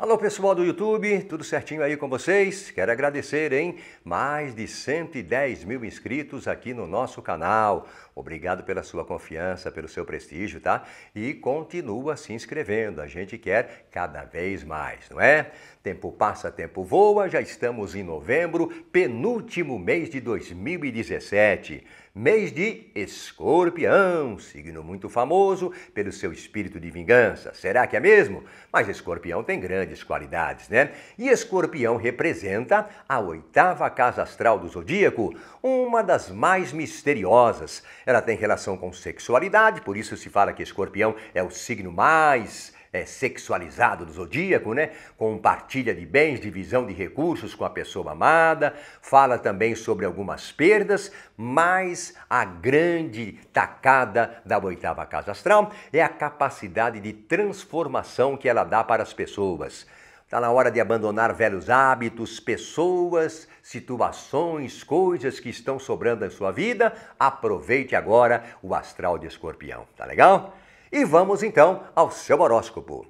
Alô pessoal do YouTube, tudo certinho aí com vocês? Quero agradecer, hein? Mais de 110 mil inscritos aqui no nosso canal. Obrigado pela sua confiança, pelo seu prestígio, tá? E continua se inscrevendo, a gente quer cada vez mais, não é? Tempo passa, tempo voa, já estamos em novembro, penúltimo mês de 2017. Mês de Escorpião, signo muito famoso pelo seu espírito de vingança. Será que é mesmo? Mas Escorpião tem grandes qualidades, né? E Escorpião representa a oitava casa astral do zodíaco, uma das mais misteriosas. Ela tem relação com sexualidade, por isso se fala que Escorpião é o signo mais é, sexualizado do zodíaco, né? Compartilha de bens, divisão de recursos com a pessoa amada, fala também sobre algumas perdas, mas a grande tacada da oitava casa astral é a capacidade de transformação que ela dá para as pessoas. Está na hora de abandonar velhos hábitos, pessoas, situações, coisas que estão sobrando em sua vida. Aproveite agora o astral de escorpião, tá legal? E vamos então ao seu horóscopo.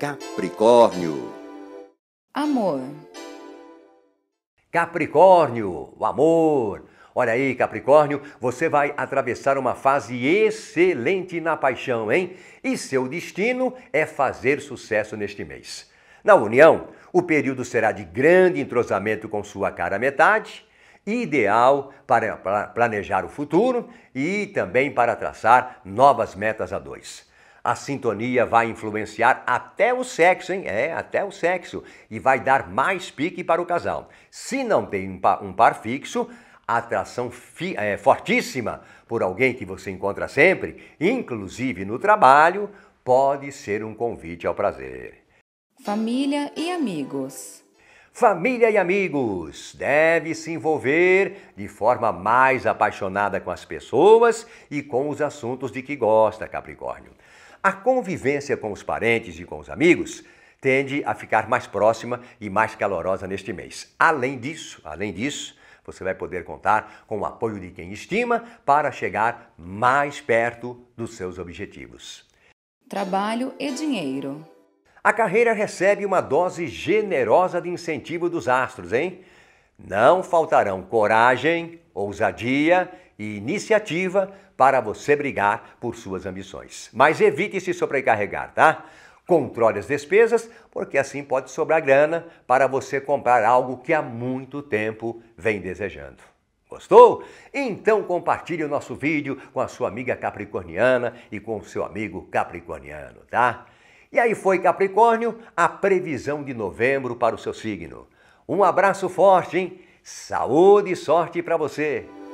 Capricórnio. Amor. Capricórnio, o amor. Olha aí, Capricórnio, você vai atravessar uma fase excelente na paixão, hein? E seu destino é fazer sucesso neste mês. Na união, o período será de grande entrosamento com sua cara metade ideal para planejar o futuro e também para traçar novas metas a dois. A sintonia vai influenciar até o sexo, hein? É, até o sexo. E vai dar mais pique para o casal. Se não tem um par, um par fixo, atração é, fortíssima por alguém que você encontra sempre, inclusive no trabalho, pode ser um convite ao prazer. Família e amigos. Família e amigos, deve se envolver de forma mais apaixonada com as pessoas e com os assuntos de que gosta, Capricórnio. A convivência com os parentes e com os amigos tende a ficar mais próxima e mais calorosa neste mês. Além disso, além disso, você vai poder contar com o apoio de quem estima para chegar mais perto dos seus objetivos. Trabalho e dinheiro. A carreira recebe uma dose generosa de incentivo dos astros, hein? Não faltarão coragem, ousadia e iniciativa para você brigar por suas ambições. Mas evite se sobrecarregar, tá? Controle as despesas, porque assim pode sobrar grana para você comprar algo que há muito tempo vem desejando. Gostou? Então compartilhe o nosso vídeo com a sua amiga capricorniana e com o seu amigo capricorniano, tá? E aí foi Capricórnio, a previsão de novembro para o seu signo. Um abraço forte, hein? Saúde e sorte para você!